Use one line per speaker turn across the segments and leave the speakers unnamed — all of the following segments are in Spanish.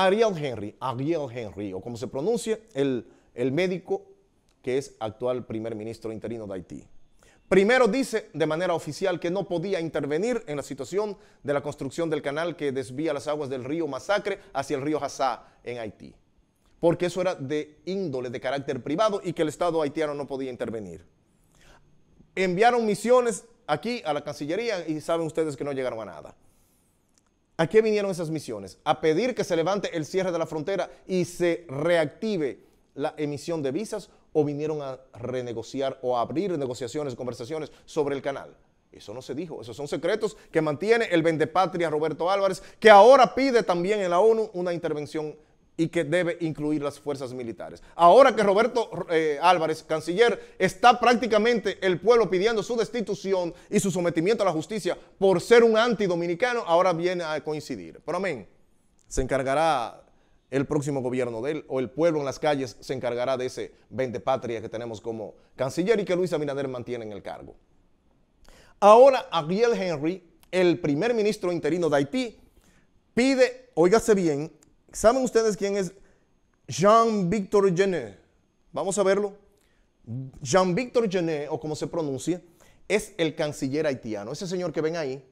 Ariel Henry, Ariel Henry, o como se pronuncia, el, el médico que es actual primer ministro interino de Haití. Primero dice de manera oficial que no podía intervenir en la situación de la construcción del canal que desvía las aguas del río Masacre hacia el río Hassá en Haití, porque eso era de índole, de carácter privado y que el Estado haitiano no podía intervenir. Enviaron misiones aquí a la Cancillería y saben ustedes que no llegaron a nada. ¿A qué vinieron esas misiones? A pedir que se levante el cierre de la frontera y se reactive la emisión de visas o vinieron a renegociar o a abrir negociaciones, conversaciones sobre el canal. Eso no se dijo, esos son secretos que mantiene el vendepatria Roberto Álvarez, que ahora pide también en la ONU una intervención y que debe incluir las fuerzas militares. Ahora que Roberto eh, Álvarez, canciller, está prácticamente el pueblo pidiendo su destitución y su sometimiento a la justicia por ser un antidominicano, ahora viene a coincidir. Pero amén, se encargará el próximo gobierno de él o el pueblo en las calles se encargará de ese vende patria que tenemos como canciller y que Luis Abinader mantiene en el cargo. Ahora Ariel Henry, el primer ministro interino de Haití, pide, óigase bien, ¿Saben ustedes quién es Jean-Victor Genet? Vamos a verlo. Jean-Victor Genet, o como se pronuncia, es el canciller haitiano. Ese señor que ven ahí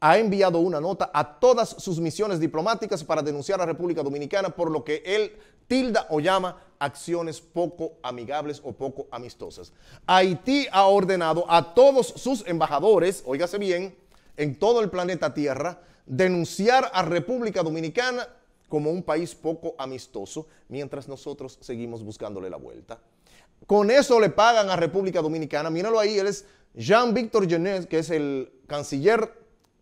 ha enviado una nota a todas sus misiones diplomáticas para denunciar a la República Dominicana por lo que él tilda o llama acciones poco amigables o poco amistosas. Haití ha ordenado a todos sus embajadores, óigase bien, en todo el planeta Tierra, denunciar a República Dominicana como un país poco amistoso mientras nosotros seguimos buscándole la vuelta. Con eso le pagan a República Dominicana. Míralo ahí, él es Jean-Victor Genet, que es el canciller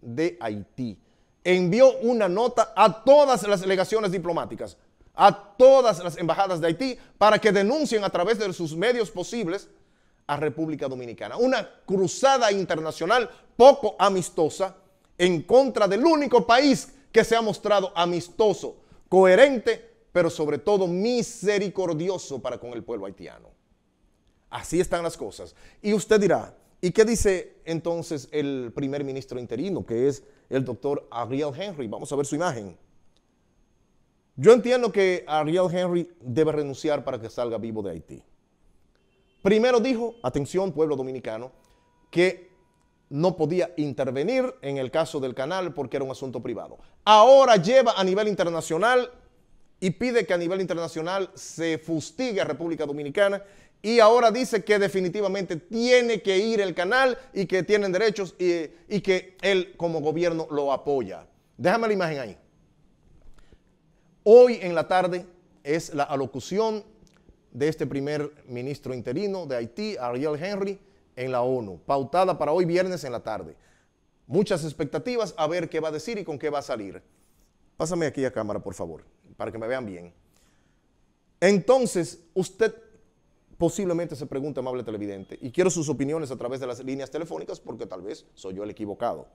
de Haití. Envió una nota a todas las delegaciones diplomáticas, a todas las embajadas de Haití, para que denuncien a través de sus medios posibles a República Dominicana. Una cruzada internacional poco amistosa en contra del único país que se ha mostrado amistoso coherente, pero sobre todo misericordioso para con el pueblo haitiano. Así están las cosas. Y usted dirá, ¿y qué dice entonces el primer ministro interino, que es el doctor Ariel Henry? Vamos a ver su imagen. Yo entiendo que Ariel Henry debe renunciar para que salga vivo de Haití. Primero dijo, atención pueblo dominicano, que no podía intervenir en el caso del canal porque era un asunto privado. Ahora lleva a nivel internacional y pide que a nivel internacional se fustigue a República Dominicana y ahora dice que definitivamente tiene que ir el canal y que tienen derechos y, y que él como gobierno lo apoya. Déjame la imagen ahí. Hoy en la tarde es la alocución de este primer ministro interino de Haití, Ariel Henry, en la ONU, pautada para hoy viernes en la tarde. Muchas expectativas a ver qué va a decir y con qué va a salir. Pásame aquí a cámara, por favor, para que me vean bien. Entonces, usted posiblemente se pregunta, amable televidente, y quiero sus opiniones a través de las líneas telefónicas porque tal vez soy yo el equivocado.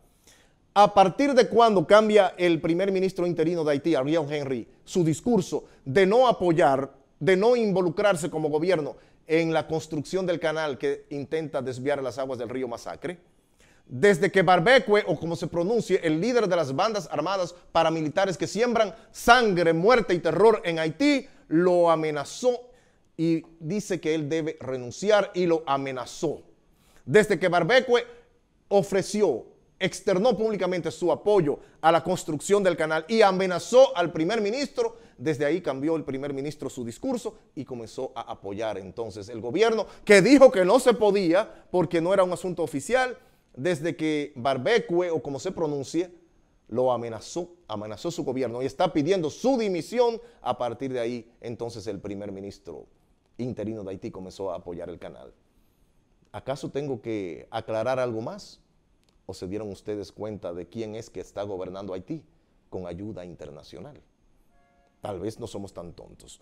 ¿A partir de cuándo cambia el primer ministro interino de Haití, Ariel Henry, su discurso de no apoyar, de no involucrarse como gobierno en la construcción del canal que intenta desviar las aguas del río Masacre, desde que Barbecue, o como se pronuncie, el líder de las bandas armadas paramilitares que siembran sangre, muerte y terror en Haití, lo amenazó y dice que él debe renunciar y lo amenazó. Desde que Barbecue ofreció externó públicamente su apoyo a la construcción del canal y amenazó al primer ministro. Desde ahí cambió el primer ministro su discurso y comenzó a apoyar entonces el gobierno, que dijo que no se podía porque no era un asunto oficial, desde que Barbecue, o como se pronuncie, lo amenazó, amenazó su gobierno y está pidiendo su dimisión. A partir de ahí, entonces el primer ministro interino de Haití comenzó a apoyar el canal. ¿Acaso tengo que aclarar algo más? o se dieron ustedes cuenta de quién es que está gobernando Haití con ayuda internacional. Tal vez no somos tan tontos.